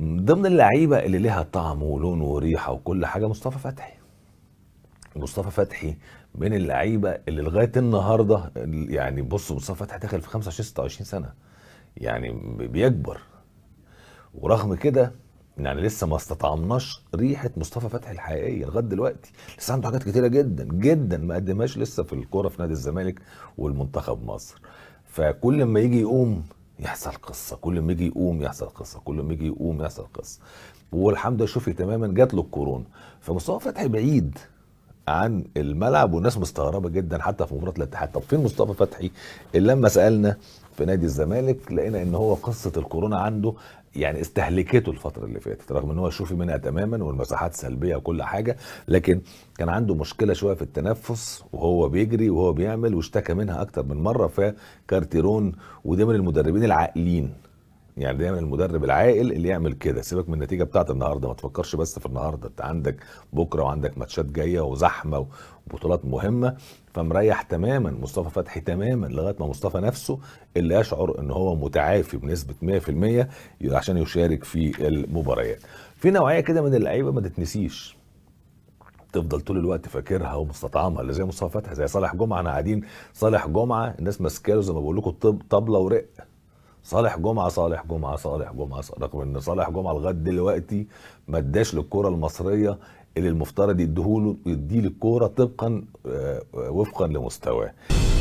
ضمن اللعيبه اللي ليها طعم ولون وريحه وكل حاجه مصطفى فتحي مصطفى فتحي من اللعيبه اللي لغايه النهارده يعني بص مصطفى فتحي داخل في 25 26 سنه يعني بيكبر ورغم كده يعني لسه ما استطعمناش ريحه مصطفى فتحي الحقيقيه لغايه دلوقتي لسه عنده حاجات كتيره جدا جدا ما قدمهاش لسه في الكوره في نادي الزمالك والمنتخب مصر فكل ما يجي يقوم يحصل قصه كل ما يجي يقوم يحصل قصه كل ما يجي يقوم يحصل قصه والحمد لله شوفي تماما جات له الكورونا فمصطفى فتحي بعيد عن الملعب والناس مستغربه جدا حتى في مباراه الاتحاد طب فين مصطفى فتحي اللي لما سالنا في نادي الزمالك لقينا ان هو قصه الكورونا عنده يعني استهلكته الفتره اللي فاتت رغم ان هو شوفي منها تماما والمساحات سلبيه وكل حاجه لكن كان عنده مشكله شويه في التنفس وهو بيجري وهو بيعمل واشتكى منها اكتر من مره فكارتيرون وده من المدربين العاقلين يعني دايما المدرب العاقل اللي يعمل كده سيبك من النتيجه بتاعت النهارده ما تفكرش بس في النهارده انت عندك بكره وعندك ماتشات جايه وزحمه وبطولات مهمه فمريح تماما مصطفى فتحي تماما لغايه ما مصطفى نفسه اللي يشعر ان هو متعافي بنسبه 100% عشان يشارك في المباريات في نوعيه كده من اللعيبه ما تتنسيش تفضل طول الوقت فاكرها ومستطعمها اللي زي مصطفى فتحي زي صالح جمعه احنا قاعدين صالح جمعه الناس ماسكاله زي ما بقول لكم طبله ورق صالح جمعه صالح جمعه صالح جمعه رغم ان صالح جمعه لغايه دلوقتي ما اداش للكره المصريه اللي المفترض له يديه للكوره طبقا آه، آه، وفقا لمستواه